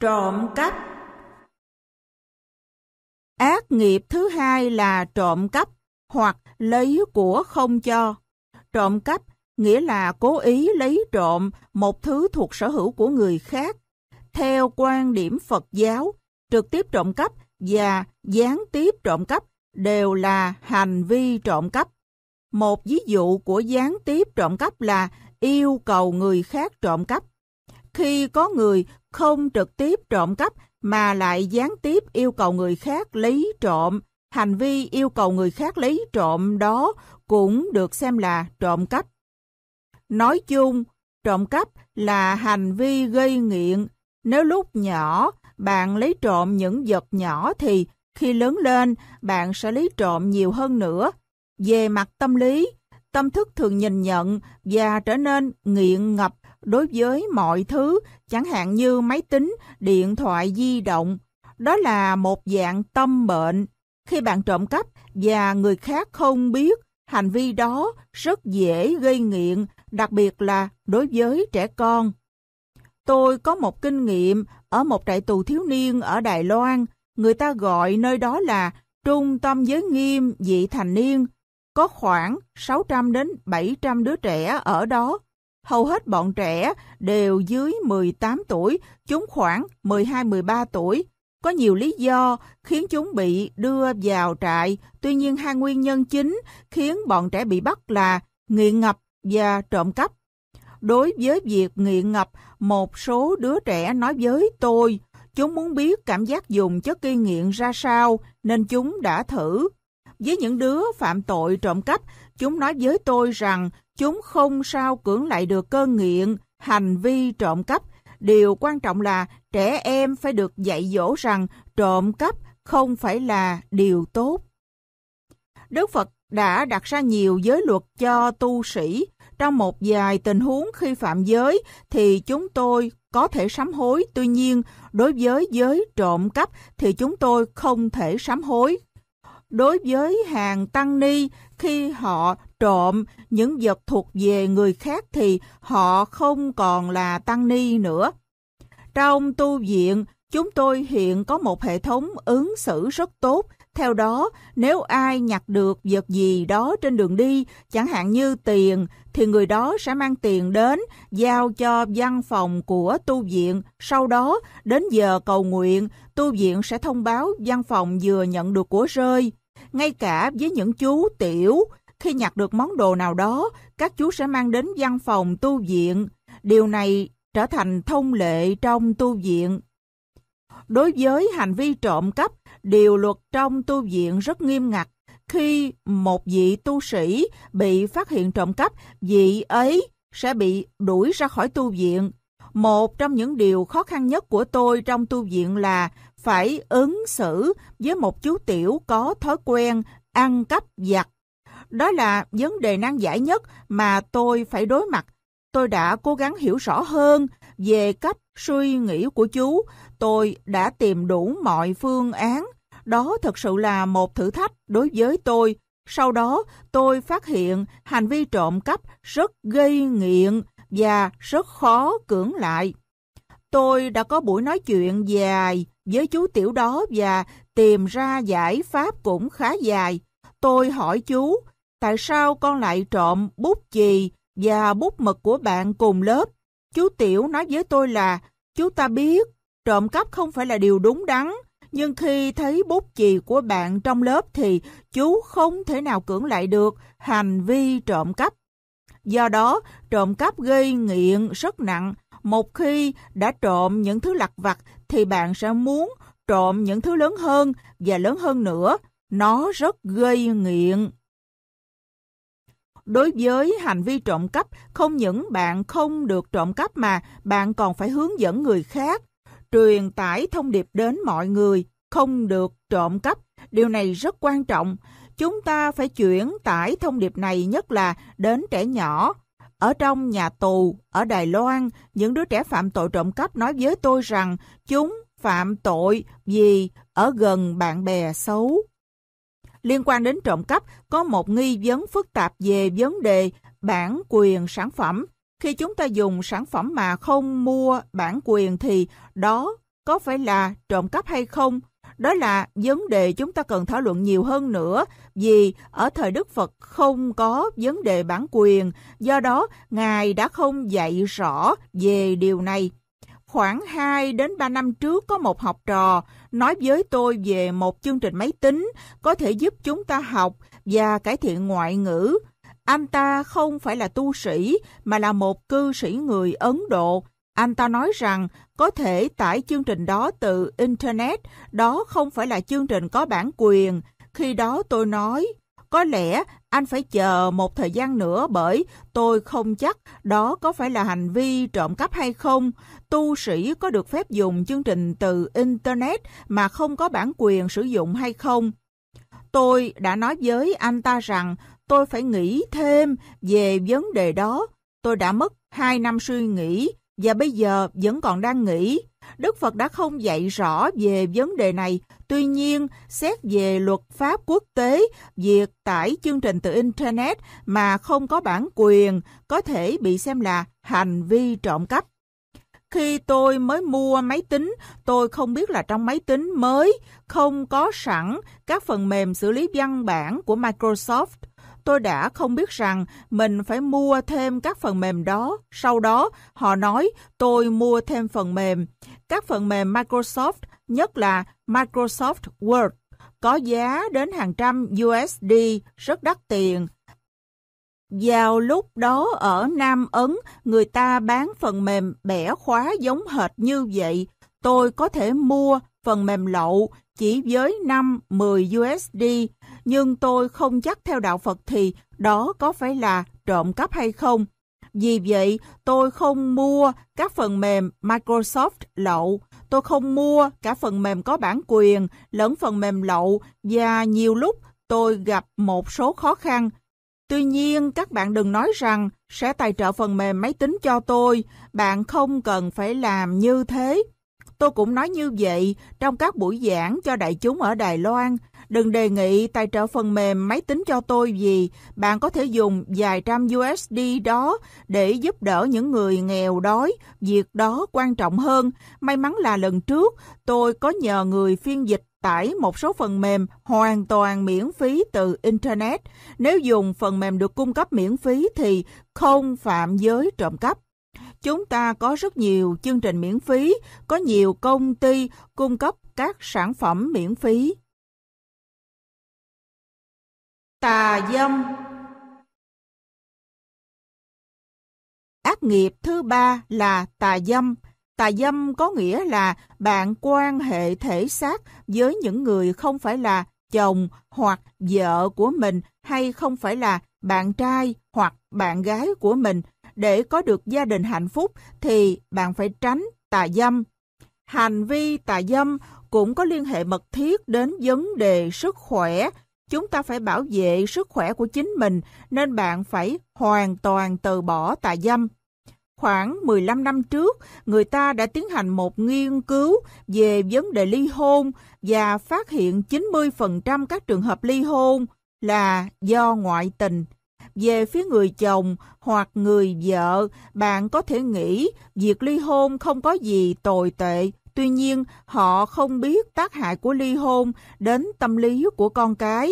Trộm cắp Ác nghiệp thứ hai là trộm cắp hoặc lấy của không cho. Trộm cắp nghĩa là cố ý lấy trộm một thứ thuộc sở hữu của người khác. Theo quan điểm Phật giáo, trực tiếp trộm cắp và gián tiếp trộm cắp đều là hành vi trộm cắp. Một ví dụ của gián tiếp trộm cắp là yêu cầu người khác trộm cắp. Khi có người không trực tiếp trộm cắp mà lại gián tiếp yêu cầu người khác lấy trộm. Hành vi yêu cầu người khác lấy trộm đó cũng được xem là trộm cắp. Nói chung, trộm cắp là hành vi gây nghiện. Nếu lúc nhỏ bạn lấy trộm những vật nhỏ thì khi lớn lên bạn sẽ lấy trộm nhiều hơn nữa. Về mặt tâm lý, tâm thức thường nhìn nhận và trở nên nghiện ngập đối với mọi thứ, chẳng hạn như máy tính, điện thoại di động. Đó là một dạng tâm bệnh. Khi bạn trộm cắp và người khác không biết, hành vi đó rất dễ gây nghiện, đặc biệt là đối với trẻ con. Tôi có một kinh nghiệm ở một trại tù thiếu niên ở Đài Loan, người ta gọi nơi đó là Trung tâm giới nghiêm dị thành niên, có khoảng 600 đến 700 đứa trẻ ở đó. Hầu hết bọn trẻ đều dưới 18 tuổi, chúng khoảng 12-13 tuổi. Có nhiều lý do khiến chúng bị đưa vào trại, tuy nhiên hai nguyên nhân chính khiến bọn trẻ bị bắt là nghiện ngập và trộm cắp. Đối với việc nghiện ngập, một số đứa trẻ nói với tôi, chúng muốn biết cảm giác dùng chất gây nghiện ra sao nên chúng đã thử. Với những đứa phạm tội trộm cắp, chúng nói với tôi rằng Chúng không sao cưỡng lại được cơn nghiện, hành vi trộm cắp. Điều quan trọng là trẻ em phải được dạy dỗ rằng trộm cắp không phải là điều tốt. Đức Phật đã đặt ra nhiều giới luật cho tu sĩ. Trong một vài tình huống khi phạm giới thì chúng tôi có thể sám hối, tuy nhiên đối với giới trộm cắp thì chúng tôi không thể sám hối. Đối với hàng tăng ni khi họ trộm những vật thuộc về người khác thì họ không còn là tăng ni nữa. Trong tu viện, chúng tôi hiện có một hệ thống ứng xử rất tốt. Theo đó, nếu ai nhặt được vật gì đó trên đường đi, chẳng hạn như tiền, thì người đó sẽ mang tiền đến, giao cho văn phòng của tu viện. Sau đó, đến giờ cầu nguyện, tu viện sẽ thông báo văn phòng vừa nhận được của rơi. Ngay cả với những chú tiểu, khi nhặt được món đồ nào đó, các chú sẽ mang đến văn phòng tu viện. Điều này trở thành thông lệ trong tu viện. Đối với hành vi trộm cắp, điều luật trong tu viện rất nghiêm ngặt. Khi một vị tu sĩ bị phát hiện trộm cắp, vị ấy sẽ bị đuổi ra khỏi tu viện. Một trong những điều khó khăn nhất của tôi trong tu viện là phải ứng xử với một chú tiểu có thói quen ăn cắp giặt đó là vấn đề nan giải nhất mà tôi phải đối mặt. Tôi đã cố gắng hiểu rõ hơn về cách suy nghĩ của chú. Tôi đã tìm đủ mọi phương án. Đó thật sự là một thử thách đối với tôi. Sau đó, tôi phát hiện hành vi trộm cắp rất gây nghiện và rất khó cưỡng lại. Tôi đã có buổi nói chuyện dài với chú tiểu đó và tìm ra giải pháp cũng khá dài. Tôi hỏi chú tại sao con lại trộm bút chì và bút mực của bạn cùng lớp? Chú Tiểu nói với tôi là, chú ta biết, trộm cắp không phải là điều đúng đắn, nhưng khi thấy bút chì của bạn trong lớp thì chú không thể nào cưỡng lại được hành vi trộm cắp. Do đó, trộm cắp gây nghiện rất nặng. Một khi đã trộm những thứ lặt vặt thì bạn sẽ muốn trộm những thứ lớn hơn và lớn hơn nữa. Nó rất gây nghiện. Đối với hành vi trộm cắp, không những bạn không được trộm cắp mà bạn còn phải hướng dẫn người khác, truyền tải thông điệp đến mọi người, không được trộm cắp. Điều này rất quan trọng. Chúng ta phải chuyển tải thông điệp này nhất là đến trẻ nhỏ. Ở trong nhà tù, ở Đài Loan, những đứa trẻ phạm tội trộm cắp nói với tôi rằng chúng phạm tội vì ở gần bạn bè xấu liên quan đến trộm cắp có một nghi vấn phức tạp về vấn đề bản quyền sản phẩm. Khi chúng ta dùng sản phẩm mà không mua bản quyền thì đó có phải là trộm cắp hay không? Đó là vấn đề chúng ta cần thảo luận nhiều hơn nữa vì ở thời Đức Phật không có vấn đề bản quyền, do đó Ngài đã không dạy rõ về điều này. Khoảng 2 đến 3 năm trước có một học trò nói với tôi về một chương trình máy tính có thể giúp chúng ta học và cải thiện ngoại ngữ. Anh ta không phải là tu sĩ mà là một cư sĩ người Ấn Độ. Anh ta nói rằng có thể tải chương trình đó từ Internet, đó không phải là chương trình có bản quyền. Khi đó tôi nói, có lẽ anh phải chờ một thời gian nữa bởi tôi không chắc đó có phải là hành vi trộm cắp hay không. Tu sĩ có được phép dùng chương trình từ Internet mà không có bản quyền sử dụng hay không? Tôi đã nói với anh ta rằng tôi phải nghĩ thêm về vấn đề đó. Tôi đã mất 2 năm suy nghĩ và bây giờ vẫn còn đang nghĩ. Đức Phật đã không dạy rõ về vấn đề này Tuy nhiên, xét về luật pháp quốc tế, việc tải chương trình từ Internet mà không có bản quyền có thể bị xem là hành vi trộm cắp. Khi tôi mới mua máy tính, tôi không biết là trong máy tính mới không có sẵn các phần mềm xử lý văn bản của Microsoft. Tôi đã không biết rằng mình phải mua thêm các phần mềm đó. Sau đó, họ nói tôi mua thêm phần mềm. Các phần mềm Microsoft nhất là Microsoft Word, có giá đến hàng trăm USD rất đắt tiền. Vào lúc đó ở Nam Ấn, người ta bán phần mềm bẻ khóa giống hệt như vậy. Tôi có thể mua phần mềm lậu chỉ với 5-10 USD, nhưng tôi không chắc theo đạo Phật thì đó có phải là trộm cắp hay không. Vì vậy, tôi không mua các phần mềm Microsoft lậu, tôi không mua cả phần mềm có bản quyền lẫn phần mềm lậu và nhiều lúc tôi gặp một số khó khăn. Tuy nhiên, các bạn đừng nói rằng sẽ tài trợ phần mềm máy tính cho tôi, bạn không cần phải làm như thế. Tôi cũng nói như vậy trong các buổi giảng cho đại chúng ở Đài Loan Đừng đề nghị tài trợ phần mềm máy tính cho tôi vì bạn có thể dùng vài trăm USD đó để giúp đỡ những người nghèo đói. Việc đó quan trọng hơn. May mắn là lần trước tôi có nhờ người phiên dịch tải một số phần mềm hoàn toàn miễn phí từ Internet. Nếu dùng phần mềm được cung cấp miễn phí thì không phạm giới trộm cắp. Chúng ta có rất nhiều chương trình miễn phí, có nhiều công ty cung cấp các sản phẩm miễn phí. Tà dâm Ác nghiệp thứ ba là tà dâm. Tà dâm có nghĩa là bạn quan hệ thể xác với những người không phải là chồng hoặc vợ của mình hay không phải là bạn trai hoặc bạn gái của mình. Để có được gia đình hạnh phúc thì bạn phải tránh tà dâm. Hành vi tà dâm cũng có liên hệ mật thiết đến vấn đề sức khỏe, Chúng ta phải bảo vệ sức khỏe của chính mình nên bạn phải hoàn toàn từ bỏ tà dâm. Khoảng 15 năm trước, người ta đã tiến hành một nghiên cứu về vấn đề ly hôn và phát hiện 90% các trường hợp ly hôn là do ngoại tình. Về phía người chồng hoặc người vợ, bạn có thể nghĩ việc ly hôn không có gì tồi tệ Tuy nhiên, họ không biết tác hại của ly hôn đến tâm lý của con cái.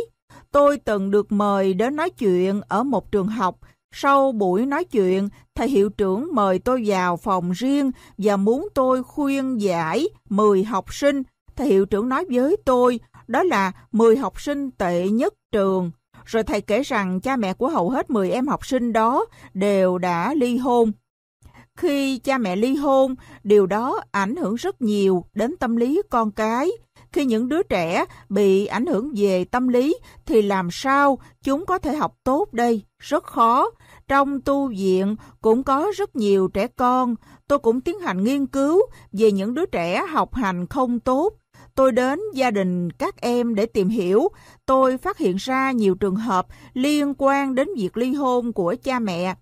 Tôi từng được mời đến nói chuyện ở một trường học. Sau buổi nói chuyện, thầy hiệu trưởng mời tôi vào phòng riêng và muốn tôi khuyên giải 10 học sinh. Thầy hiệu trưởng nói với tôi, đó là 10 học sinh tệ nhất trường. Rồi thầy kể rằng cha mẹ của hầu hết 10 em học sinh đó đều đã ly hôn khi cha mẹ ly hôn, điều đó ảnh hưởng rất nhiều đến tâm lý con cái. Khi những đứa trẻ bị ảnh hưởng về tâm lý thì làm sao chúng có thể học tốt đây? Rất khó. Trong tu viện cũng có rất nhiều trẻ con. Tôi cũng tiến hành nghiên cứu về những đứa trẻ học hành không tốt. Tôi đến gia đình các em để tìm hiểu. Tôi phát hiện ra nhiều trường hợp liên quan đến việc ly hôn của cha mẹ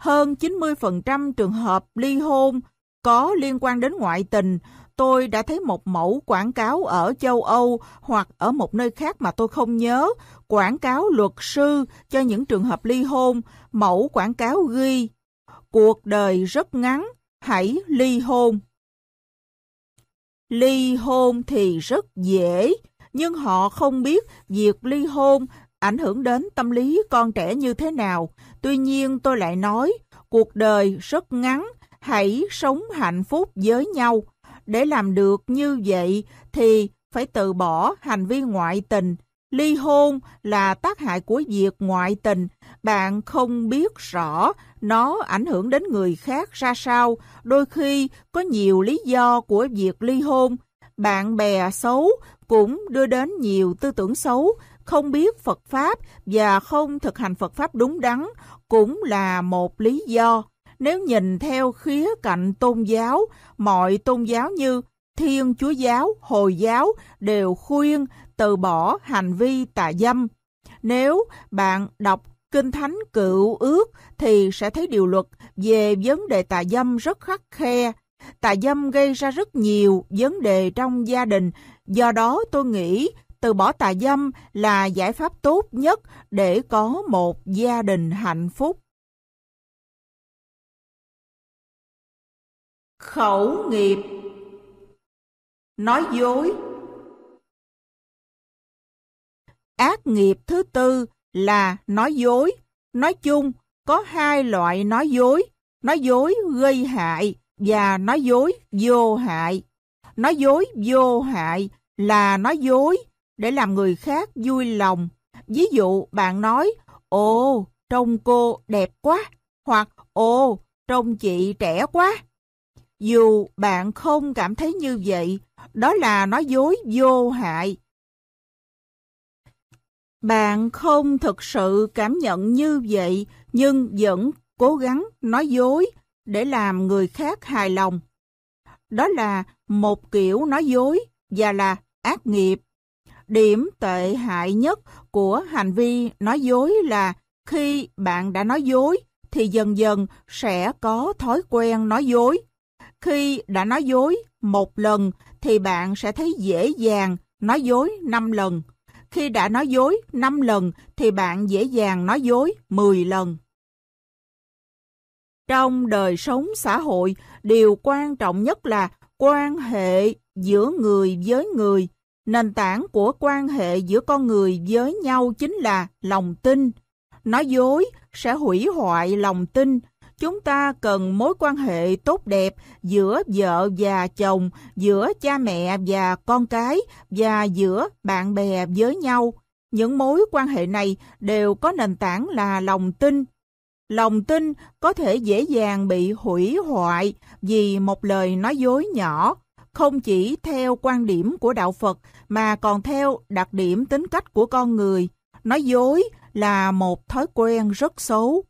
hơn 90% trường hợp ly hôn có liên quan đến ngoại tình. Tôi đã thấy một mẫu quảng cáo ở châu Âu hoặc ở một nơi khác mà tôi không nhớ, quảng cáo luật sư cho những trường hợp ly hôn, mẫu quảng cáo ghi Cuộc đời rất ngắn, hãy ly hôn. Ly hôn thì rất dễ, nhưng họ không biết việc ly hôn ảnh hưởng đến tâm lý con trẻ như thế nào. Tuy nhiên tôi lại nói, cuộc đời rất ngắn, hãy sống hạnh phúc với nhau. Để làm được như vậy thì phải từ bỏ hành vi ngoại tình. Ly hôn là tác hại của việc ngoại tình. Bạn không biết rõ nó ảnh hưởng đến người khác ra sao. Đôi khi có nhiều lý do của việc ly hôn. Bạn bè xấu cũng đưa đến nhiều tư tưởng xấu không biết Phật Pháp và không thực hành Phật Pháp đúng đắn cũng là một lý do. Nếu nhìn theo khía cạnh tôn giáo, mọi tôn giáo như Thiên Chúa Giáo, Hồi Giáo đều khuyên từ bỏ hành vi tà dâm. Nếu bạn đọc Kinh Thánh Cựu Ước thì sẽ thấy điều luật về vấn đề tà dâm rất khắc khe. Tà dâm gây ra rất nhiều vấn đề trong gia đình, do đó tôi nghĩ từ bỏ tà dâm là giải pháp tốt nhất để có một gia đình hạnh phúc. Khẩu nghiệp Nói dối Ác nghiệp thứ tư là nói dối. Nói chung, có hai loại nói dối. Nói dối gây hại và nói dối vô hại. Nói dối vô hại là nói dối để làm người khác vui lòng. Ví dụ bạn nói, ồ, trông cô đẹp quá, hoặc ồ, trông chị trẻ quá. Dù bạn không cảm thấy như vậy, đó là nói dối vô hại. Bạn không thực sự cảm nhận như vậy, nhưng vẫn cố gắng nói dối để làm người khác hài lòng. Đó là một kiểu nói dối và là ác nghiệp. Điểm tệ hại nhất của hành vi nói dối là khi bạn đã nói dối thì dần dần sẽ có thói quen nói dối. Khi đã nói dối một lần thì bạn sẽ thấy dễ dàng nói dối 5 lần. Khi đã nói dối 5 lần thì bạn dễ dàng nói dối 10 lần. Trong đời sống xã hội, điều quan trọng nhất là quan hệ giữa người với người. Nền tảng của quan hệ giữa con người với nhau chính là lòng tin. Nói dối sẽ hủy hoại lòng tin. Chúng ta cần mối quan hệ tốt đẹp giữa vợ và chồng, giữa cha mẹ và con cái và giữa bạn bè với nhau. Những mối quan hệ này đều có nền tảng là lòng tin. Lòng tin có thể dễ dàng bị hủy hoại vì một lời nói dối nhỏ không chỉ theo quan điểm của đạo Phật mà còn theo đặc điểm tính cách của con người. Nói dối là một thói quen rất xấu.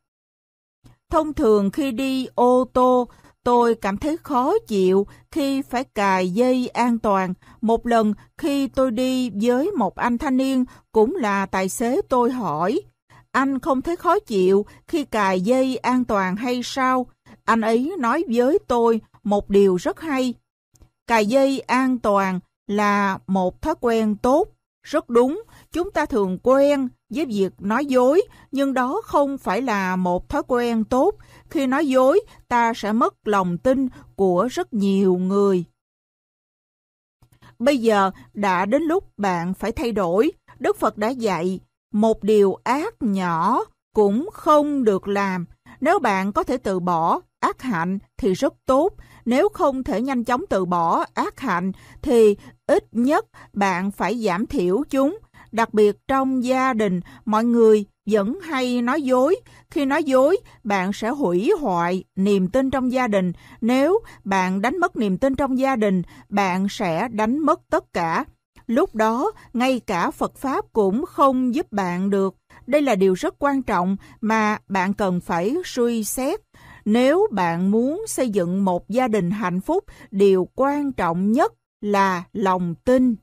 Thông thường khi đi ô tô, tôi cảm thấy khó chịu khi phải cài dây an toàn. Một lần khi tôi đi với một anh thanh niên cũng là tài xế tôi hỏi, anh không thấy khó chịu khi cài dây an toàn hay sao? Anh ấy nói với tôi một điều rất hay. Cài dây an toàn là một thói quen tốt, rất đúng. Chúng ta thường quen với việc nói dối, nhưng đó không phải là một thói quen tốt. Khi nói dối, ta sẽ mất lòng tin của rất nhiều người. Bây giờ đã đến lúc bạn phải thay đổi. Đức Phật đã dạy, một điều ác nhỏ cũng không được làm. Nếu bạn có thể từ bỏ ác hạnh thì rất tốt, nếu không thể nhanh chóng từ bỏ ác hạnh thì ít nhất bạn phải giảm thiểu chúng. Đặc biệt trong gia đình, mọi người vẫn hay nói dối. Khi nói dối, bạn sẽ hủy hoại niềm tin trong gia đình. Nếu bạn đánh mất niềm tin trong gia đình, bạn sẽ đánh mất tất cả. Lúc đó, ngay cả Phật Pháp cũng không giúp bạn được. Đây là điều rất quan trọng mà bạn cần phải suy xét nếu bạn muốn xây dựng một gia đình hạnh phúc điều quan trọng nhất là lòng tin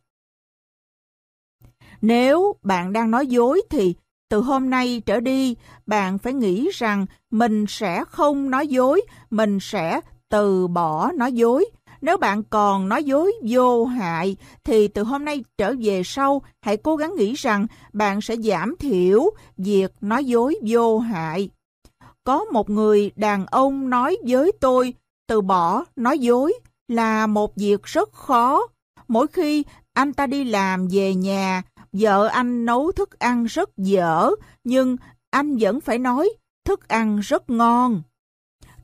nếu bạn đang nói dối thì từ hôm nay trở đi bạn phải nghĩ rằng mình sẽ không nói dối mình sẽ từ bỏ nói dối nếu bạn còn nói dối vô hại thì từ hôm nay trở về sau hãy cố gắng nghĩ rằng bạn sẽ giảm thiểu việc nói dối vô hại có một người đàn ông nói với tôi từ bỏ nói dối là một việc rất khó. Mỗi khi anh ta đi làm về nhà, vợ anh nấu thức ăn rất dở, nhưng anh vẫn phải nói thức ăn rất ngon.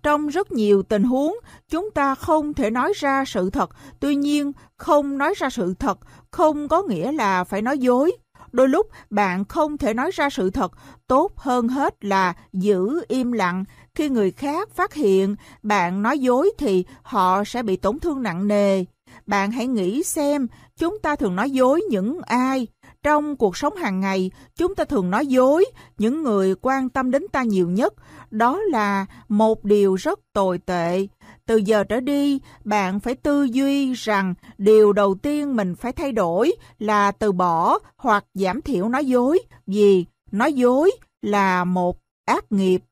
Trong rất nhiều tình huống, chúng ta không thể nói ra sự thật, tuy nhiên không nói ra sự thật không có nghĩa là phải nói dối đôi lúc bạn không thể nói ra sự thật tốt hơn hết là giữ im lặng khi người khác phát hiện bạn nói dối thì họ sẽ bị tổn thương nặng nề bạn hãy nghĩ xem chúng ta thường nói dối những ai trong cuộc sống hàng ngày chúng ta thường nói dối những người quan tâm đến ta nhiều nhất đó là một điều rất tồi tệ từ giờ trở đi bạn phải tư duy rằng điều đầu tiên mình phải thay đổi là từ bỏ hoặc giảm thiểu nói dối vì nói dối là một ác nghiệp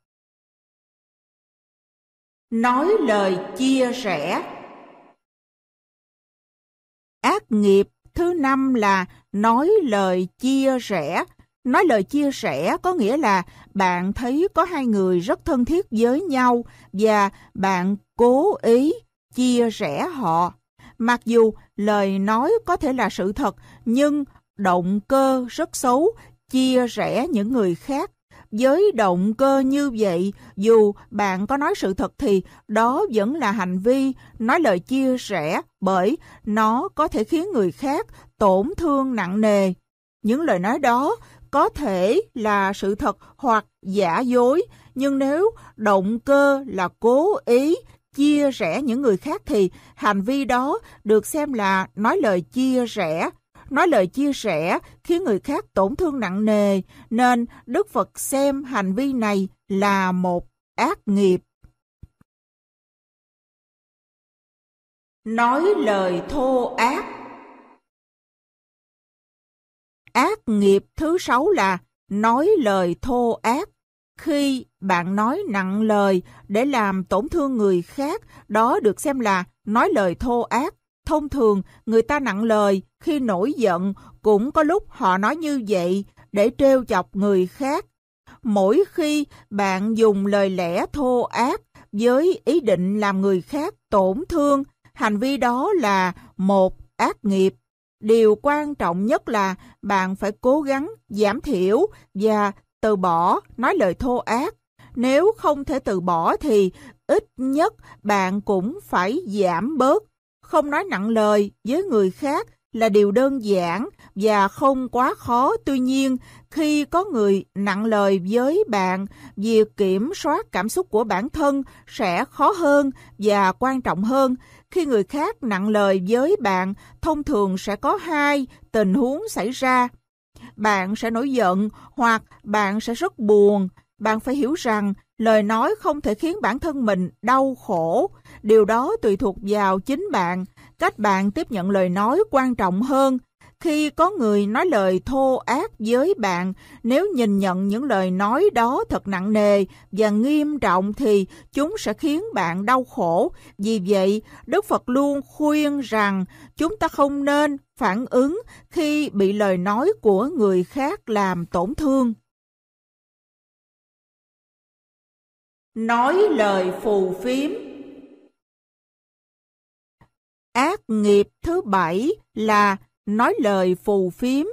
nói lời chia sẻ ác nghiệp thứ năm là nói lời chia sẻ Nói lời chia sẻ có nghĩa là bạn thấy có hai người rất thân thiết với nhau và bạn cố ý chia sẻ họ. Mặc dù lời nói có thể là sự thật nhưng động cơ rất xấu chia sẻ những người khác. Với động cơ như vậy, dù bạn có nói sự thật thì đó vẫn là hành vi nói lời chia sẻ bởi nó có thể khiến người khác tổn thương nặng nề. Những lời nói đó có thể là sự thật hoặc giả dối, nhưng nếu động cơ là cố ý chia rẽ những người khác thì hành vi đó được xem là nói lời chia rẽ. Nói lời chia rẽ khiến người khác tổn thương nặng nề nên Đức Phật xem hành vi này là một ác nghiệp. Nói lời thô ác Ác nghiệp thứ sáu là nói lời thô ác. Khi bạn nói nặng lời để làm tổn thương người khác, đó được xem là nói lời thô ác. Thông thường, người ta nặng lời khi nổi giận cũng có lúc họ nói như vậy để trêu chọc người khác. Mỗi khi bạn dùng lời lẽ thô ác với ý định làm người khác tổn thương, hành vi đó là một ác nghiệp điều quan trọng nhất là bạn phải cố gắng giảm thiểu và từ bỏ nói lời thô ác. Nếu không thể từ bỏ thì ít nhất bạn cũng phải giảm bớt. Không nói nặng lời với người khác là điều đơn giản và không quá khó. Tuy nhiên, khi có người nặng lời với bạn, việc kiểm soát cảm xúc của bản thân sẽ khó hơn và quan trọng hơn. Khi người khác nặng lời với bạn, thông thường sẽ có hai tình huống xảy ra. Bạn sẽ nổi giận hoặc bạn sẽ rất buồn. Bạn phải hiểu rằng lời nói không thể khiến bản thân mình đau khổ. Điều đó tùy thuộc vào chính bạn. Cách bạn tiếp nhận lời nói quan trọng hơn khi có người nói lời thô ác với bạn, nếu nhìn nhận những lời nói đó thật nặng nề và nghiêm trọng thì chúng sẽ khiến bạn đau khổ. Vì vậy, Đức Phật luôn khuyên rằng chúng ta không nên phản ứng khi bị lời nói của người khác làm tổn thương. Nói lời phù phiếm Ác nghiệp thứ bảy là nói lời phù phiếm.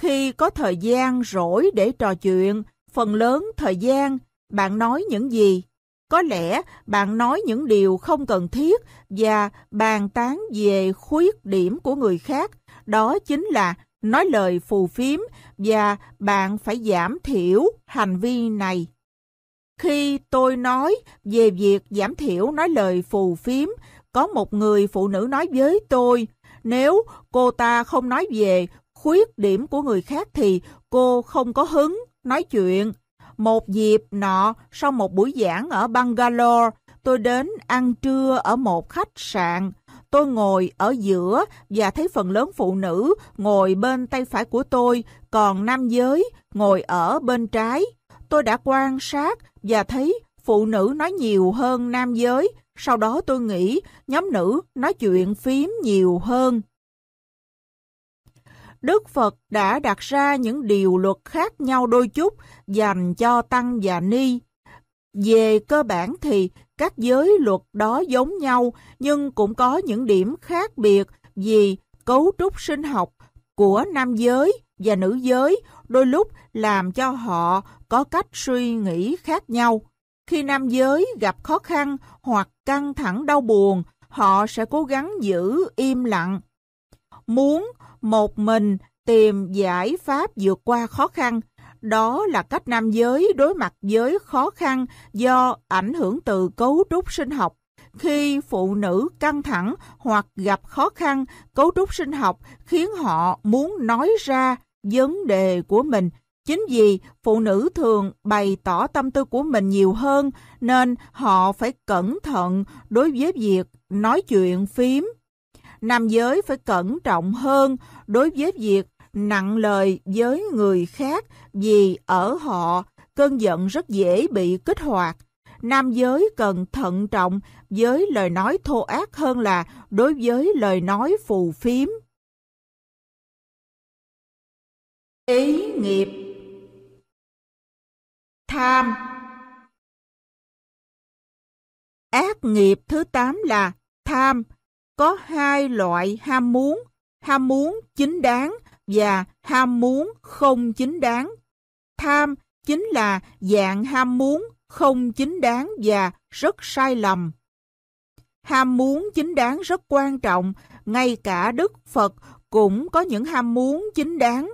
Khi có thời gian rỗi để trò chuyện, phần lớn thời gian bạn nói những gì? Có lẽ bạn nói những điều không cần thiết và bàn tán về khuyết điểm của người khác. Đó chính là nói lời phù phiếm và bạn phải giảm thiểu hành vi này. Khi tôi nói về việc giảm thiểu nói lời phù phiếm, có một người phụ nữ nói với tôi, nếu cô ta không nói về khuyết điểm của người khác thì cô không có hứng nói chuyện. Một dịp nọ, sau một buổi giảng ở Bangalore, tôi đến ăn trưa ở một khách sạn. Tôi ngồi ở giữa và thấy phần lớn phụ nữ ngồi bên tay phải của tôi, còn nam giới ngồi ở bên trái. Tôi đã quan sát và thấy phụ nữ nói nhiều hơn nam giới, sau đó tôi nghĩ nhóm nữ nói chuyện phím nhiều hơn. Đức Phật đã đặt ra những điều luật khác nhau đôi chút dành cho Tăng và Ni. Về cơ bản thì các giới luật đó giống nhau nhưng cũng có những điểm khác biệt vì cấu trúc sinh học của nam giới và nữ giới đôi lúc làm cho họ có cách suy nghĩ khác nhau. Khi nam giới gặp khó khăn hoặc căng thẳng đau buồn, họ sẽ cố gắng giữ im lặng. Muốn một mình tìm giải pháp vượt qua khó khăn, đó là cách nam giới đối mặt với khó khăn do ảnh hưởng từ cấu trúc sinh học. Khi phụ nữ căng thẳng hoặc gặp khó khăn, cấu trúc sinh học khiến họ muốn nói ra vấn đề của mình Chính vì phụ nữ thường bày tỏ tâm tư của mình nhiều hơn nên họ phải cẩn thận đối với việc nói chuyện phím. Nam giới phải cẩn trọng hơn đối với việc nặng lời với người khác vì ở họ cơn giận rất dễ bị kích hoạt. Nam giới cần thận trọng với lời nói thô ác hơn là đối với lời nói phù phiếm. Ý nghiệp tham. Ác nghiệp thứ tám là tham. Có hai loại ham muốn, ham muốn chính đáng và ham muốn không chính đáng. Tham chính là dạng ham muốn không chính đáng và rất sai lầm. Ham muốn chính đáng rất quan trọng, ngay cả Đức Phật cũng có những ham muốn chính đáng.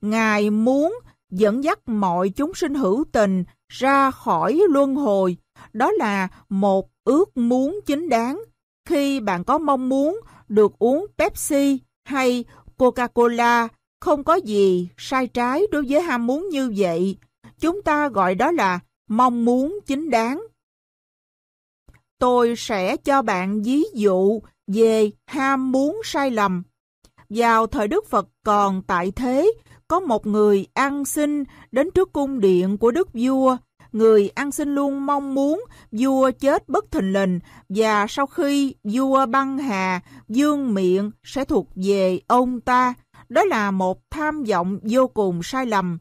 Ngài muốn dẫn dắt mọi chúng sinh hữu tình ra khỏi luân hồi. Đó là một ước muốn chính đáng. Khi bạn có mong muốn được uống Pepsi hay Coca-Cola, không có gì sai trái đối với ham muốn như vậy. Chúng ta gọi đó là mong muốn chính đáng. Tôi sẽ cho bạn ví dụ về ham muốn sai lầm. Vào thời Đức Phật còn tại thế, có một người ăn xin đến trước cung điện của đức vua. Người ăn xin luôn mong muốn vua chết bất thình lình và sau khi vua băng hà, dương miệng sẽ thuộc về ông ta. Đó là một tham vọng vô cùng sai lầm.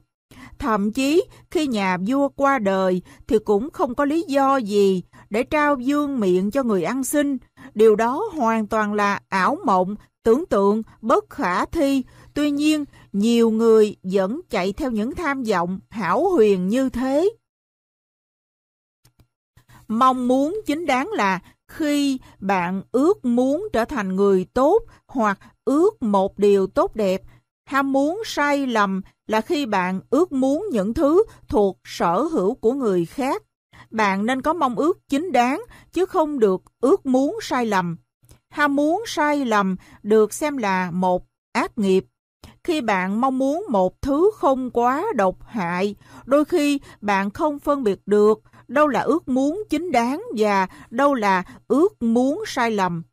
Thậm chí khi nhà vua qua đời thì cũng không có lý do gì để trao dương miệng cho người ăn xin Điều đó hoàn toàn là ảo mộng, tưởng tượng, bất khả thi. Tuy nhiên, nhiều người vẫn chạy theo những tham vọng hảo huyền như thế. Mong muốn chính đáng là khi bạn ước muốn trở thành người tốt hoặc ước một điều tốt đẹp, ham muốn sai lầm là khi bạn ước muốn những thứ thuộc sở hữu của người khác bạn nên có mong ước chính đáng chứ không được ước muốn sai lầm. Ham muốn sai lầm được xem là một ác nghiệp. Khi bạn mong muốn một thứ không quá độc hại, đôi khi bạn không phân biệt được đâu là ước muốn chính đáng và đâu là ước muốn sai lầm.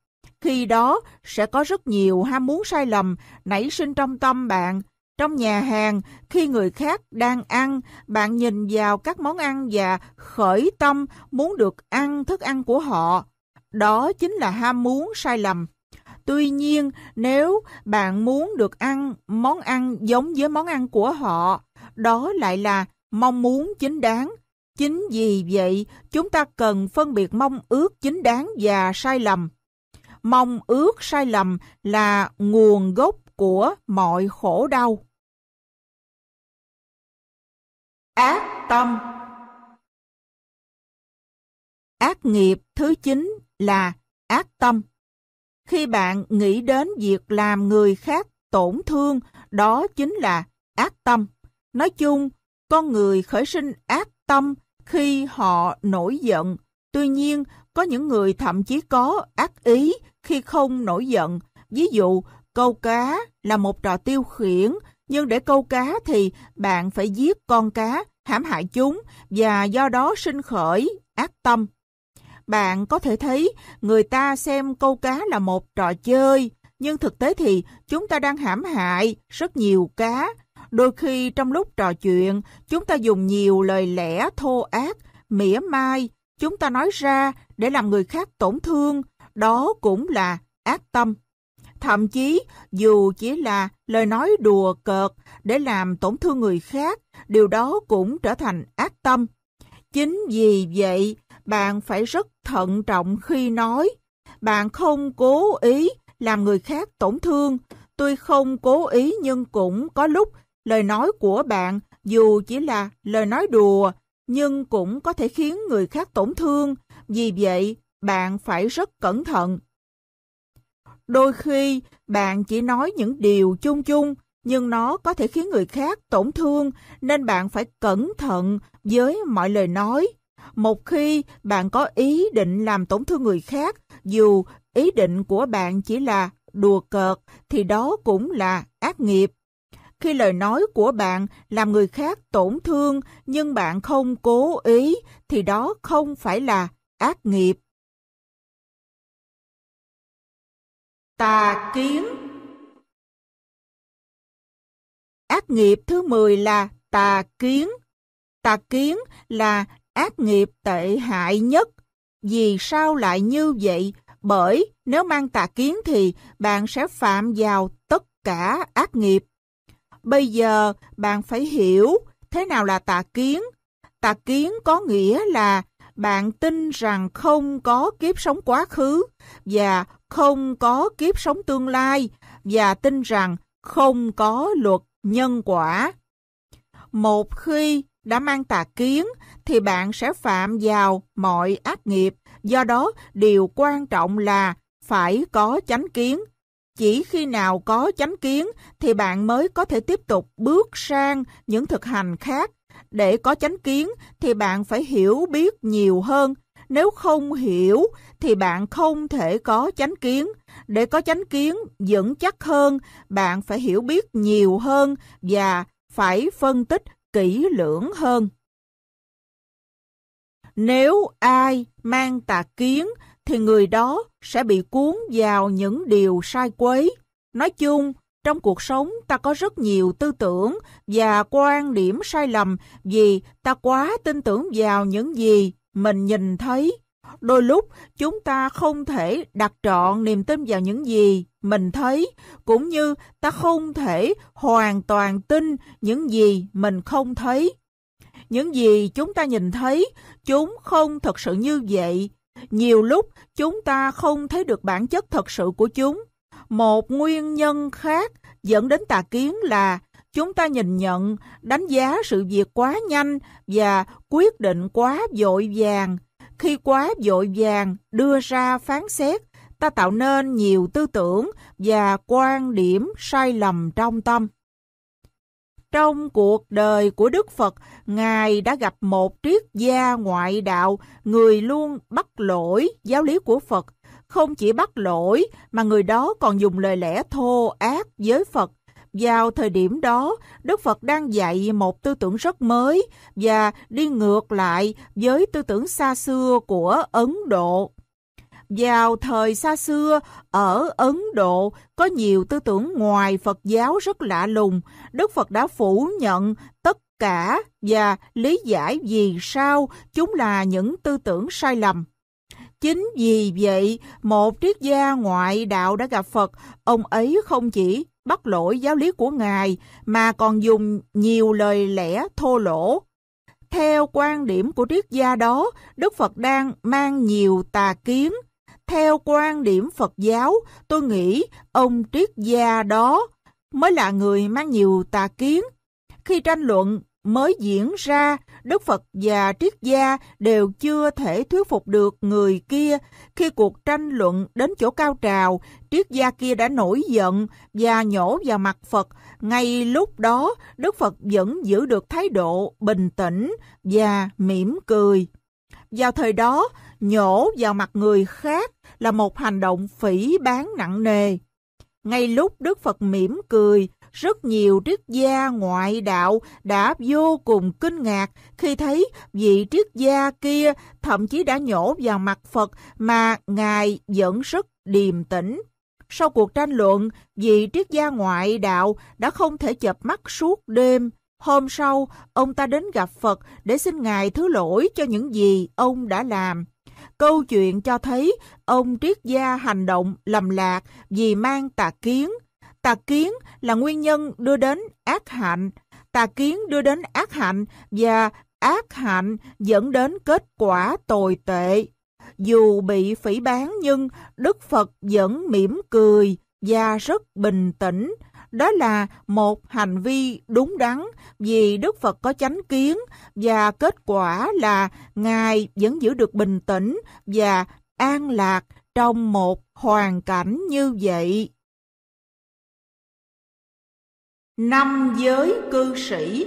Khi đó sẽ có rất nhiều ham muốn sai lầm nảy sinh trong tâm bạn trong nhà hàng, khi người khác đang ăn, bạn nhìn vào các món ăn và khởi tâm muốn được ăn thức ăn của họ. Đó chính là ham muốn sai lầm. Tuy nhiên, nếu bạn muốn được ăn món ăn giống với món ăn của họ, đó lại là mong muốn chính đáng. Chính vì vậy, chúng ta cần phân biệt mong ước chính đáng và sai lầm. Mong ước sai lầm là nguồn gốc của mọi khổ đau. Ác tâm Ác nghiệp thứ chín là ác tâm. Khi bạn nghĩ đến việc làm người khác tổn thương, đó chính là ác tâm. Nói chung, con người khởi sinh ác tâm khi họ nổi giận. Tuy nhiên, có những người thậm chí có ác ý khi không nổi giận. Ví dụ, câu cá là một trò tiêu khiển, nhưng để câu cá thì bạn phải giết con cá hãm hại chúng và do đó sinh khởi ác tâm. Bạn có thể thấy người ta xem câu cá là một trò chơi, nhưng thực tế thì chúng ta đang hãm hại rất nhiều cá. Đôi khi trong lúc trò chuyện, chúng ta dùng nhiều lời lẽ thô ác, mỉa mai, chúng ta nói ra để làm người khác tổn thương, đó cũng là ác tâm. Thậm chí, dù chỉ là lời nói đùa cợt để làm tổn thương người khác, điều đó cũng trở thành ác tâm. Chính vì vậy, bạn phải rất thận trọng khi nói. Bạn không cố ý làm người khác tổn thương. Tuy không cố ý nhưng cũng có lúc lời nói của bạn dù chỉ là lời nói đùa nhưng cũng có thể khiến người khác tổn thương. Vì vậy, bạn phải rất cẩn thận Đôi khi bạn chỉ nói những điều chung chung nhưng nó có thể khiến người khác tổn thương nên bạn phải cẩn thận với mọi lời nói. Một khi bạn có ý định làm tổn thương người khác dù ý định của bạn chỉ là đùa cợt thì đó cũng là ác nghiệp. Khi lời nói của bạn làm người khác tổn thương nhưng bạn không cố ý thì đó không phải là ác nghiệp. Tà kiến Ác nghiệp thứ 10 là tà kiến. Tà kiến là ác nghiệp tệ hại nhất. Vì sao lại như vậy? Bởi nếu mang tà kiến thì bạn sẽ phạm vào tất cả ác nghiệp. Bây giờ bạn phải hiểu thế nào là tà kiến. Tà kiến có nghĩa là bạn tin rằng không có kiếp sống quá khứ và không có kiếp sống tương lai và tin rằng không có luật nhân quả. Một khi đã mang tà kiến thì bạn sẽ phạm vào mọi ác nghiệp. Do đó, điều quan trọng là phải có chánh kiến. Chỉ khi nào có chánh kiến thì bạn mới có thể tiếp tục bước sang những thực hành khác. Để có chánh kiến thì bạn phải hiểu biết nhiều hơn nếu không hiểu thì bạn không thể có chánh kiến. Để có chánh kiến vững chắc hơn, bạn phải hiểu biết nhiều hơn và phải phân tích kỹ lưỡng hơn. Nếu ai mang tà kiến thì người đó sẽ bị cuốn vào những điều sai quấy. Nói chung, trong cuộc sống ta có rất nhiều tư tưởng và quan điểm sai lầm vì ta quá tin tưởng vào những gì mình nhìn thấy, đôi lúc chúng ta không thể đặt trọn niềm tin vào những gì mình thấy, cũng như ta không thể hoàn toàn tin những gì mình không thấy. Những gì chúng ta nhìn thấy, chúng không thật sự như vậy. Nhiều lúc chúng ta không thấy được bản chất thật sự của chúng. Một nguyên nhân khác dẫn đến tà kiến là chúng ta nhìn nhận, đánh giá sự việc quá nhanh và quyết định quá vội vàng. Khi quá vội vàng đưa ra phán xét, ta tạo nên nhiều tư tưởng và quan điểm sai lầm trong tâm. Trong cuộc đời của Đức Phật, Ngài đã gặp một triết gia ngoại đạo, người luôn bắt lỗi giáo lý của Phật. Không chỉ bắt lỗi mà người đó còn dùng lời lẽ thô ác với Phật vào thời điểm đó, Đức Phật đang dạy một tư tưởng rất mới và đi ngược lại với tư tưởng xa xưa của Ấn Độ. Vào thời xa xưa, ở Ấn Độ có nhiều tư tưởng ngoài Phật giáo rất lạ lùng. Đức Phật đã phủ nhận tất cả và lý giải vì sao chúng là những tư tưởng sai lầm. Chính vì vậy, một triết gia ngoại đạo đã gặp Phật, ông ấy không chỉ bắt lỗi giáo lý của Ngài mà còn dùng nhiều lời lẽ thô lỗ. Theo quan điểm của triết gia đó, Đức Phật đang mang nhiều tà kiến. Theo quan điểm Phật giáo, tôi nghĩ ông triết gia đó mới là người mang nhiều tà kiến. Khi tranh luận mới diễn ra, Đức Phật và Triết Gia đều chưa thể thuyết phục được người kia. Khi cuộc tranh luận đến chỗ cao trào, Triết Gia kia đã nổi giận và nhổ vào mặt Phật. Ngay lúc đó, Đức Phật vẫn giữ được thái độ bình tĩnh và mỉm cười. Vào thời đó, nhổ vào mặt người khác là một hành động phỉ bán nặng nề. Ngay lúc Đức Phật mỉm cười, rất nhiều triết gia ngoại đạo đã vô cùng kinh ngạc khi thấy vị triết gia kia thậm chí đã nhổ vào mặt Phật mà Ngài vẫn rất điềm tĩnh. Sau cuộc tranh luận, vị triết gia ngoại đạo đã không thể chập mắt suốt đêm. Hôm sau, ông ta đến gặp Phật để xin Ngài thứ lỗi cho những gì ông đã làm. Câu chuyện cho thấy ông triết gia hành động lầm lạc vì mang tà kiến – Tà kiến là nguyên nhân đưa đến ác hạnh, tà kiến đưa đến ác hạnh và ác hạnh dẫn đến kết quả tồi tệ. Dù bị phỉ bán nhưng Đức Phật vẫn mỉm cười và rất bình tĩnh. Đó là một hành vi đúng đắn vì Đức Phật có chánh kiến và kết quả là Ngài vẫn giữ được bình tĩnh và an lạc trong một hoàn cảnh như vậy. Năm giới cư sĩ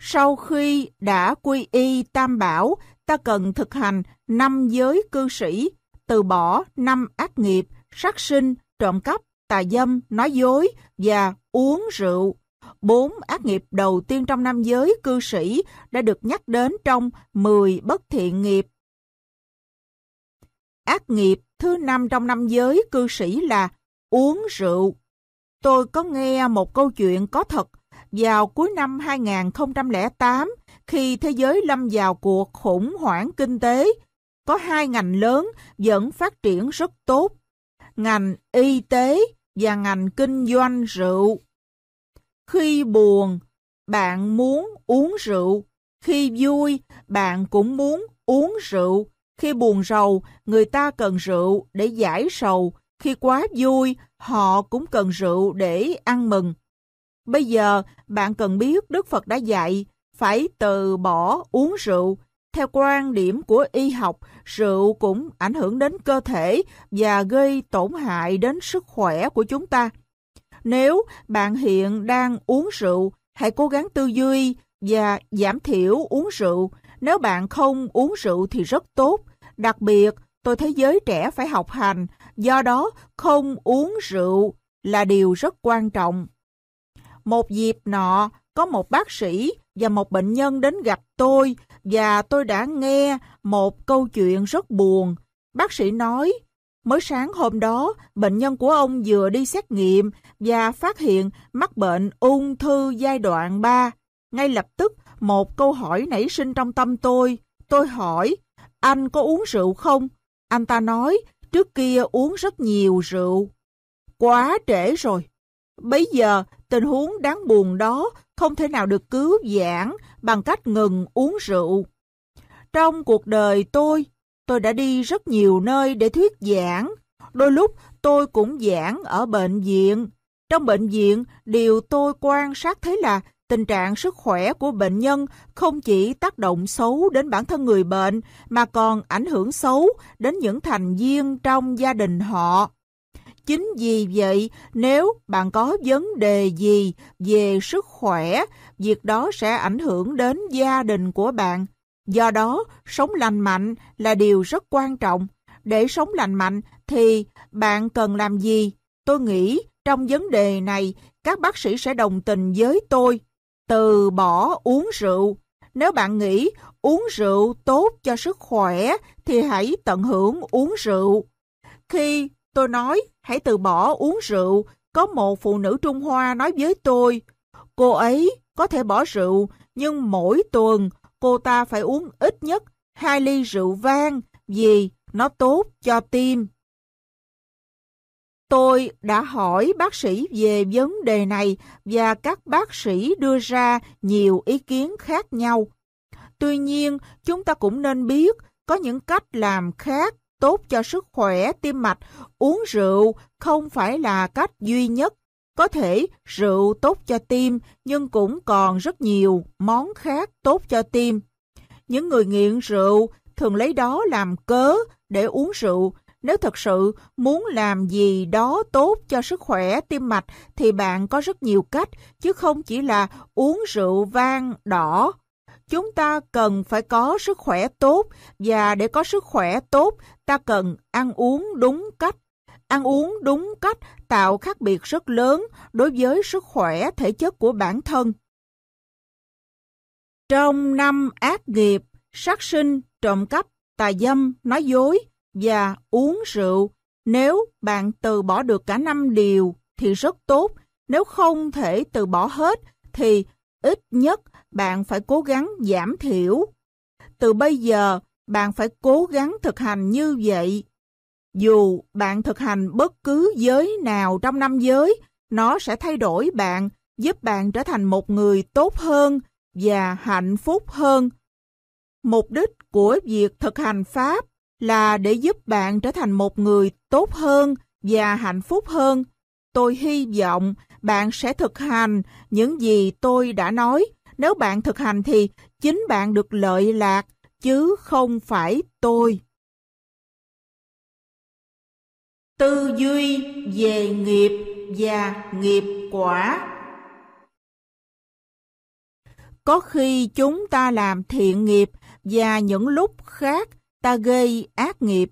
Sau khi đã quy y tam bảo, ta cần thực hành năm giới cư sĩ, từ bỏ năm ác nghiệp, sát sinh, trộm cắp, tà dâm, nói dối và uống rượu. Bốn ác nghiệp đầu tiên trong năm giới cư sĩ đã được nhắc đến trong 10 bất thiện nghiệp. Ác nghiệp thứ năm trong năm giới cư sĩ là uống rượu. Tôi có nghe một câu chuyện có thật vào cuối năm 2008 khi thế giới lâm vào cuộc khủng hoảng kinh tế, có hai ngành lớn vẫn phát triển rất tốt, ngành y tế và ngành kinh doanh rượu. Khi buồn, bạn muốn uống rượu, khi vui, bạn cũng muốn uống rượu, khi buồn rầu, người ta cần rượu để giải sầu khi quá vui, họ cũng cần rượu để ăn mừng. Bây giờ, bạn cần biết Đức Phật đã dạy phải từ bỏ uống rượu. Theo quan điểm của y học, rượu cũng ảnh hưởng đến cơ thể và gây tổn hại đến sức khỏe của chúng ta. Nếu bạn hiện đang uống rượu, hãy cố gắng tư duy và giảm thiểu uống rượu. Nếu bạn không uống rượu thì rất tốt. Đặc biệt, tôi thấy giới trẻ phải học hành Do đó, không uống rượu là điều rất quan trọng. Một dịp nọ, có một bác sĩ và một bệnh nhân đến gặp tôi và tôi đã nghe một câu chuyện rất buồn. Bác sĩ nói, mới sáng hôm đó, bệnh nhân của ông vừa đi xét nghiệm và phát hiện mắc bệnh ung thư giai đoạn 3. Ngay lập tức, một câu hỏi nảy sinh trong tâm tôi. Tôi hỏi, anh có uống rượu không? Anh ta nói, trước kia uống rất nhiều rượu. Quá trễ rồi. Bây giờ, tình huống đáng buồn đó không thể nào được cứu giãn bằng cách ngừng uống rượu. Trong cuộc đời tôi, tôi đã đi rất nhiều nơi để thuyết giảng. Đôi lúc tôi cũng giảng ở bệnh viện. Trong bệnh viện, điều tôi quan sát thấy là tình trạng sức khỏe của bệnh nhân không chỉ tác động xấu đến bản thân người bệnh mà còn ảnh hưởng xấu đến những thành viên trong gia đình họ. Chính vì vậy, nếu bạn có vấn đề gì về sức khỏe, việc đó sẽ ảnh hưởng đến gia đình của bạn. Do đó, sống lành mạnh là điều rất quan trọng. Để sống lành mạnh thì bạn cần làm gì? Tôi nghĩ trong vấn đề này, các bác sĩ sẽ đồng tình với tôi từ bỏ uống rượu. Nếu bạn nghĩ uống rượu tốt cho sức khỏe thì hãy tận hưởng uống rượu. Khi tôi nói hãy từ bỏ uống rượu, có một phụ nữ Trung Hoa nói với tôi, cô ấy có thể bỏ rượu nhưng mỗi tuần cô ta phải uống ít nhất hai ly rượu vang vì nó tốt cho tim. Tôi đã hỏi bác sĩ về vấn đề này và các bác sĩ đưa ra nhiều ý kiến khác nhau. Tuy nhiên, chúng ta cũng nên biết có những cách làm khác tốt cho sức khỏe tim mạch. Uống rượu không phải là cách duy nhất. Có thể rượu tốt cho tim nhưng cũng còn rất nhiều món khác tốt cho tim. Những người nghiện rượu thường lấy đó làm cớ để uống rượu nếu thật sự muốn làm gì đó tốt cho sức khỏe tim mạch thì bạn có rất nhiều cách, chứ không chỉ là uống rượu vang đỏ. Chúng ta cần phải có sức khỏe tốt và để có sức khỏe tốt ta cần ăn uống đúng cách. Ăn uống đúng cách tạo khác biệt rất lớn đối với sức khỏe thể chất của bản thân. Trong năm ác nghiệp, sát sinh, trộm cắp, tà dâm, nói dối, và uống rượu. Nếu bạn từ bỏ được cả năm điều thì rất tốt, nếu không thể từ bỏ hết thì ít nhất bạn phải cố gắng giảm thiểu. Từ bây giờ, bạn phải cố gắng thực hành như vậy. Dù bạn thực hành bất cứ giới nào trong năm giới, nó sẽ thay đổi bạn, giúp bạn trở thành một người tốt hơn và hạnh phúc hơn. Mục đích của việc thực hành Pháp là để giúp bạn trở thành một người tốt hơn và hạnh phúc hơn. Tôi hy vọng bạn sẽ thực hành những gì tôi đã nói. Nếu bạn thực hành thì chính bạn được lợi lạc, chứ không phải tôi. Tư duy về nghiệp và nghiệp quả Có khi chúng ta làm thiện nghiệp và những lúc khác ta gây ác nghiệp.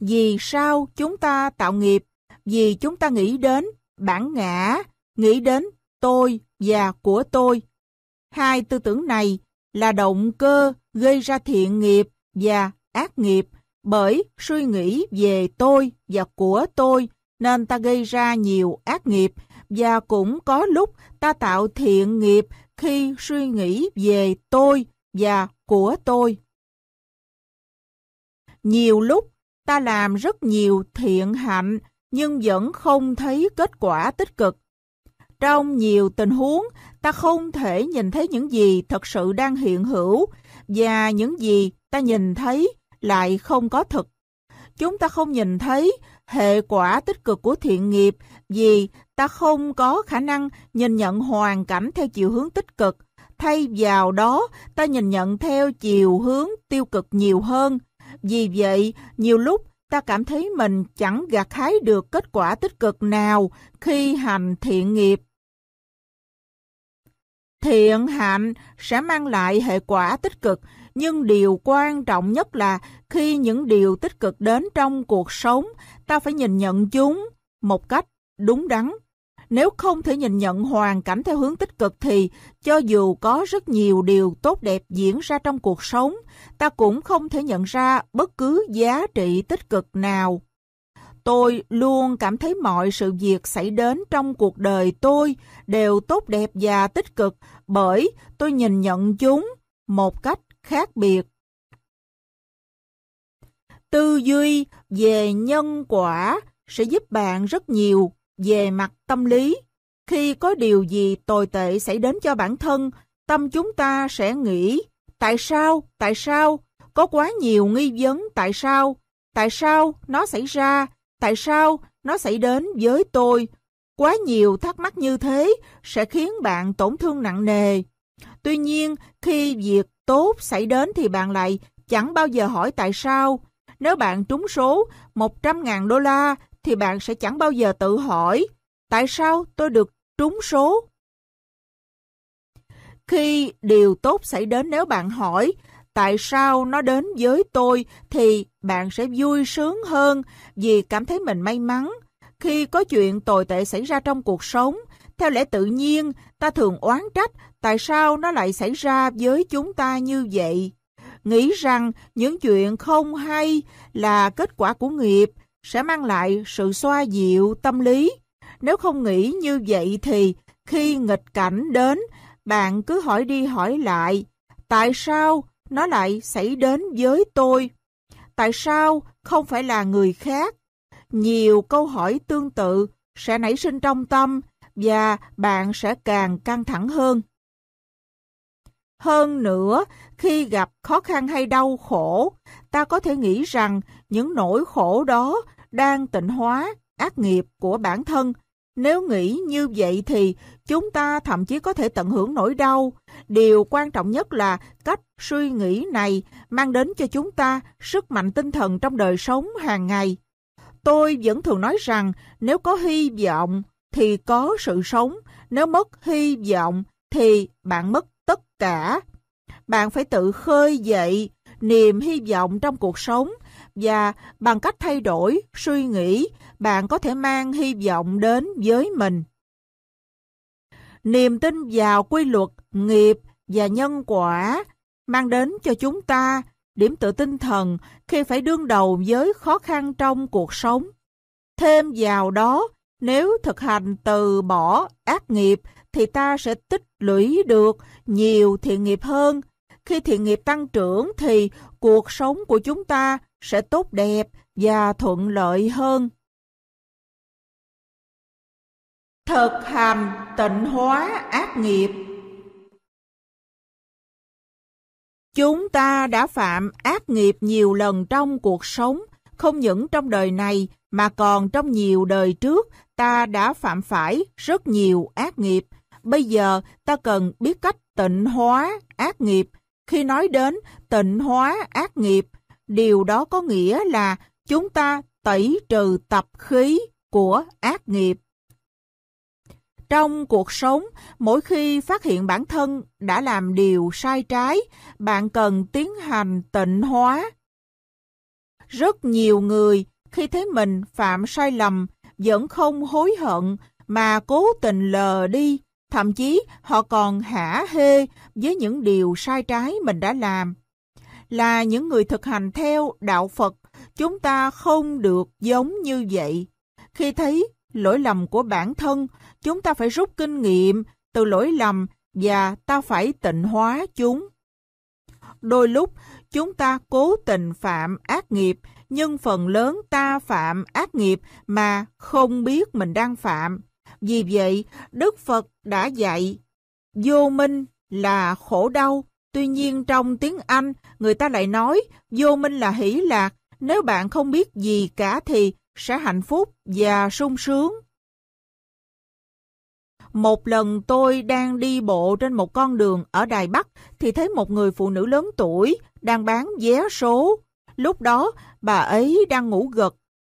Vì sao chúng ta tạo nghiệp? Vì chúng ta nghĩ đến bản ngã, nghĩ đến tôi và của tôi. Hai tư tưởng này là động cơ gây ra thiện nghiệp và ác nghiệp bởi suy nghĩ về tôi và của tôi nên ta gây ra nhiều ác nghiệp và cũng có lúc ta tạo thiện nghiệp khi suy nghĩ về tôi và của tôi. Nhiều lúc ta làm rất nhiều thiện hạnh nhưng vẫn không thấy kết quả tích cực. Trong nhiều tình huống, ta không thể nhìn thấy những gì thật sự đang hiện hữu và những gì ta nhìn thấy lại không có thực. Chúng ta không nhìn thấy hệ quả tích cực của thiện nghiệp vì ta không có khả năng nhìn nhận hoàn cảnh theo chiều hướng tích cực. Thay vào đó, ta nhìn nhận theo chiều hướng tiêu cực nhiều hơn. Vì vậy, nhiều lúc ta cảm thấy mình chẳng gặt hái được kết quả tích cực nào khi hành thiện nghiệp. Thiện hạnh sẽ mang lại hệ quả tích cực, nhưng điều quan trọng nhất là khi những điều tích cực đến trong cuộc sống, ta phải nhìn nhận chúng một cách đúng đắn. Nếu không thể nhìn nhận hoàn cảnh theo hướng tích cực thì cho dù có rất nhiều điều tốt đẹp diễn ra trong cuộc sống, ta cũng không thể nhận ra bất cứ giá trị tích cực nào. Tôi luôn cảm thấy mọi sự việc xảy đến trong cuộc đời tôi đều tốt đẹp và tích cực bởi tôi nhìn nhận chúng một cách khác biệt. Tư duy về nhân quả sẽ giúp bạn rất nhiều về mặt tâm lý, khi có điều gì tồi tệ xảy đến cho bản thân, tâm chúng ta sẽ nghĩ tại sao, tại sao, có quá nhiều nghi vấn tại sao, tại sao nó xảy ra, tại sao nó xảy đến với tôi. Quá nhiều thắc mắc như thế sẽ khiến bạn tổn thương nặng nề. Tuy nhiên, khi việc tốt xảy đến thì bạn lại chẳng bao giờ hỏi tại sao. Nếu bạn trúng số 100.000 đô la thì bạn sẽ chẳng bao giờ tự hỏi tại sao tôi được trúng số. Khi điều tốt xảy đến nếu bạn hỏi tại sao nó đến với tôi thì bạn sẽ vui sướng hơn vì cảm thấy mình may mắn. Khi có chuyện tồi tệ xảy ra trong cuộc sống, theo lẽ tự nhiên, ta thường oán trách tại sao nó lại xảy ra với chúng ta như vậy. Nghĩ rằng những chuyện không hay là kết quả của nghiệp sẽ mang lại sự xoa dịu tâm lý. Nếu không nghĩ như vậy thì khi nghịch cảnh đến, bạn cứ hỏi đi hỏi lại, tại sao nó lại xảy đến với tôi? Tại sao không phải là người khác? Nhiều câu hỏi tương tự sẽ nảy sinh trong tâm và bạn sẽ càng căng thẳng hơn. Hơn nữa, khi gặp khó khăn hay đau khổ, ta có thể nghĩ rằng những nỗi khổ đó đang tịnh hóa ác nghiệp của bản thân. Nếu nghĩ như vậy thì chúng ta thậm chí có thể tận hưởng nỗi đau. Điều quan trọng nhất là cách suy nghĩ này mang đến cho chúng ta sức mạnh tinh thần trong đời sống hàng ngày. Tôi vẫn thường nói rằng nếu có hy vọng thì có sự sống, nếu mất hy vọng thì bạn mất tất cả. Bạn phải tự khơi dậy niềm hy vọng trong cuộc sống và bằng cách thay đổi suy nghĩ bạn có thể mang hy vọng đến với mình niềm tin vào quy luật nghiệp và nhân quả mang đến cho chúng ta điểm tựa tinh thần khi phải đương đầu với khó khăn trong cuộc sống thêm vào đó nếu thực hành từ bỏ ác nghiệp thì ta sẽ tích lũy được nhiều thiện nghiệp hơn khi thiện nghiệp tăng trưởng thì cuộc sống của chúng ta sẽ tốt đẹp và thuận lợi hơn. Thực hành tịnh hóa ác nghiệp Chúng ta đã phạm ác nghiệp nhiều lần trong cuộc sống, không những trong đời này mà còn trong nhiều đời trước ta đã phạm phải rất nhiều ác nghiệp. Bây giờ ta cần biết cách tịnh hóa ác nghiệp. Khi nói đến tịnh hóa ác nghiệp, điều đó có nghĩa là chúng ta tẩy trừ tập khí của ác nghiệp. Trong cuộc sống, mỗi khi phát hiện bản thân đã làm điều sai trái, bạn cần tiến hành tịnh hóa. Rất nhiều người khi thấy mình phạm sai lầm vẫn không hối hận mà cố tình lờ đi, thậm chí họ còn hả hê với những điều sai trái mình đã làm là những người thực hành theo đạo Phật, chúng ta không được giống như vậy. Khi thấy lỗi lầm của bản thân, chúng ta phải rút kinh nghiệm từ lỗi lầm và ta phải tịnh hóa chúng. Đôi lúc, chúng ta cố tình phạm ác nghiệp, nhưng phần lớn ta phạm ác nghiệp mà không biết mình đang phạm. Vì vậy, Đức Phật đã dạy, vô minh là khổ đau, Tuy nhiên trong tiếng Anh, người ta lại nói vô minh là hỷ lạc, nếu bạn không biết gì cả thì sẽ hạnh phúc và sung sướng. Một lần tôi đang đi bộ trên một con đường ở Đài Bắc thì thấy một người phụ nữ lớn tuổi đang bán vé số. Lúc đó, bà ấy đang ngủ gật.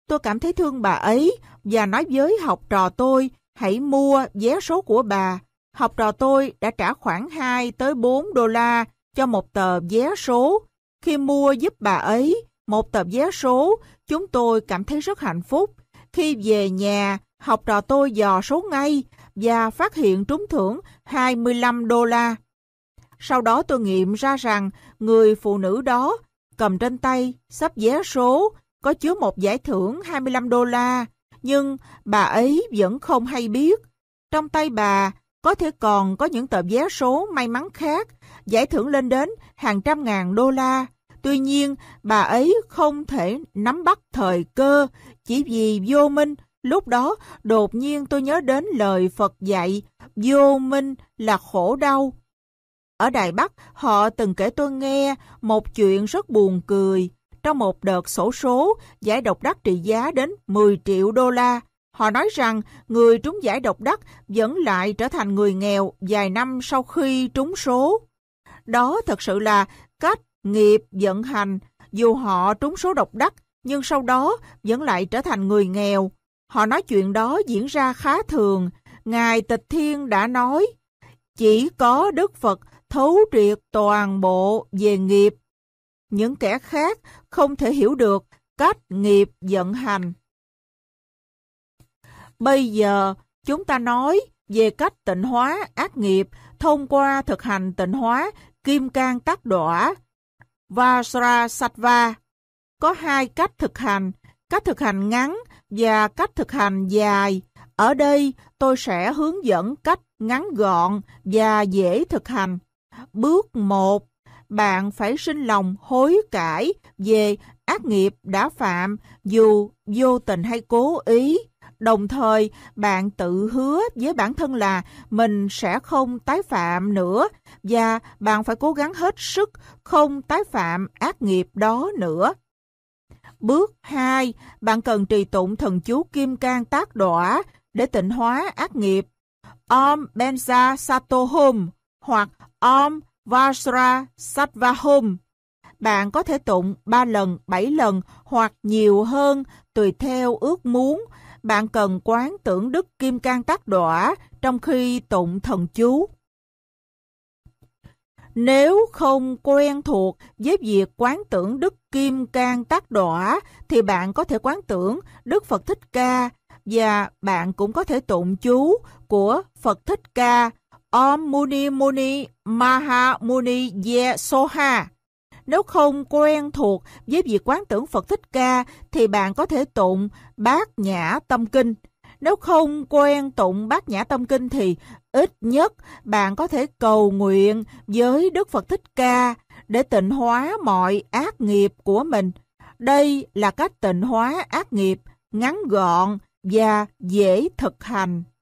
Tôi cảm thấy thương bà ấy và nói với học trò tôi hãy mua vé số của bà học trò tôi đã trả khoảng 2 tới 4 đô la cho một tờ vé số. Khi mua giúp bà ấy một tờ vé số, chúng tôi cảm thấy rất hạnh phúc. Khi về nhà, học trò tôi dò số ngay và phát hiện trúng thưởng 25 đô la. Sau đó tôi nghiệm ra rằng người phụ nữ đó cầm trên tay sắp vé số có chứa một giải thưởng 25 đô la, nhưng bà ấy vẫn không hay biết. Trong tay bà có thể còn có những tờ vé số may mắn khác, giải thưởng lên đến hàng trăm ngàn đô la. Tuy nhiên, bà ấy không thể nắm bắt thời cơ chỉ vì vô minh. Lúc đó, đột nhiên tôi nhớ đến lời Phật dạy, vô minh là khổ đau. Ở Đài Bắc, họ từng kể tôi nghe một chuyện rất buồn cười. Trong một đợt sổ số, giải độc đắc trị giá đến 10 triệu đô la, Họ nói rằng người trúng giải độc đắc vẫn lại trở thành người nghèo vài năm sau khi trúng số. Đó thật sự là cách nghiệp vận hành, dù họ trúng số độc đắc nhưng sau đó vẫn lại trở thành người nghèo. Họ nói chuyện đó diễn ra khá thường. Ngài Tịch Thiên đã nói, chỉ có Đức Phật thấu triệt toàn bộ về nghiệp. Những kẻ khác không thể hiểu được cách nghiệp vận hành. Bây giờ, chúng ta nói về cách tịnh hóa ác nghiệp thông qua thực hành tịnh hóa kim cang tác đỏa sattva Có hai cách thực hành, cách thực hành ngắn và cách thực hành dài. Ở đây, tôi sẽ hướng dẫn cách ngắn gọn và dễ thực hành. Bước 1. Bạn phải sinh lòng hối cải về ác nghiệp đã phạm dù vô tình hay cố ý. Đồng thời, bạn tự hứa với bản thân là mình sẽ không tái phạm nữa và bạn phải cố gắng hết sức không tái phạm ác nghiệp đó nữa. Bước 2, bạn cần trì tụng thần chú Kim Cang Tác Đọa để tịnh hóa ác nghiệp. Om Benza Satohum hoặc Om Vajra Satvahum. Bạn có thể tụng 3 lần, 7 lần hoặc nhiều hơn tùy theo ước muốn bạn cần quán tưởng đức kim cang tác đọa trong khi tụng thần chú. Nếu không quen thuộc với việc quán tưởng đức kim cang tác đọa thì bạn có thể quán tưởng đức Phật Thích Ca và bạn cũng có thể tụng chú của Phật Thích Ca Om Muni Muni Maha Muni Ye Soha nếu không quen thuộc với việc quán tưởng Phật Thích Ca thì bạn có thể tụng Bát Nhã Tâm Kinh. Nếu không quen tụng Bát Nhã Tâm Kinh thì ít nhất bạn có thể cầu nguyện với Đức Phật Thích Ca để tịnh hóa mọi ác nghiệp của mình. Đây là cách tịnh hóa ác nghiệp ngắn gọn và dễ thực hành.